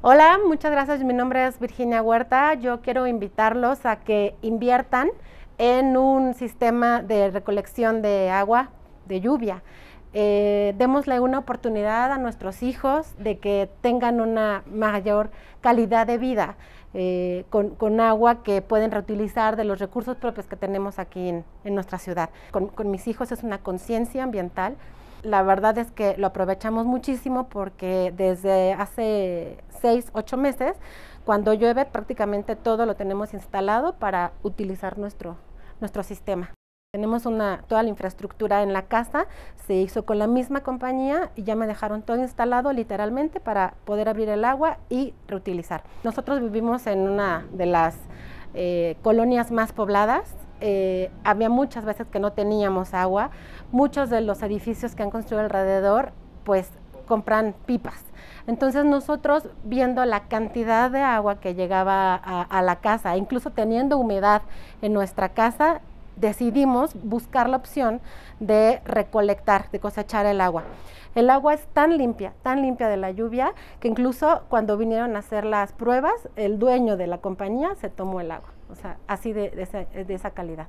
Hola, muchas gracias. Mi nombre es Virginia Huerta. Yo quiero invitarlos a que inviertan en un sistema de recolección de agua de lluvia. Eh, démosle una oportunidad a nuestros hijos de que tengan una mayor calidad de vida eh, con, agua que pueden reutilizar de los recursos propios que tenemos aquí en, nuestra ciudad. Con, con mis hijos es una conciencia ambiental la verdad es que lo aprovechamos muchísimo porque desde hace seis, ocho meses, cuando llueve prácticamente todo lo tenemos instalado para utilizar nuestro, nuestro sistema. Tenemos toda la infraestructura en la casa, se hizo con la misma compañía y ya me dejaron todo instalado literalmente para poder abrir el agua y reutilizar. Nosotros vivimos en una de las eh, colonias más pobladas, eh, había muchas veces que no teníamos agua. Muchos de los edificios que han construido alrededor, pues compran pipas. Entonces nosotros viendo la cantidad de agua que llegaba a, a la casa, incluso teniendo humedad en nuestra casa, decidimos buscar la opción de recolectar, de cosechar el agua. El agua es tan limpia, tan limpia de la lluvia, que incluso cuando vinieron a hacer las pruebas, el dueño de la compañía se tomó el agua. O sea, así de, de esa calidad.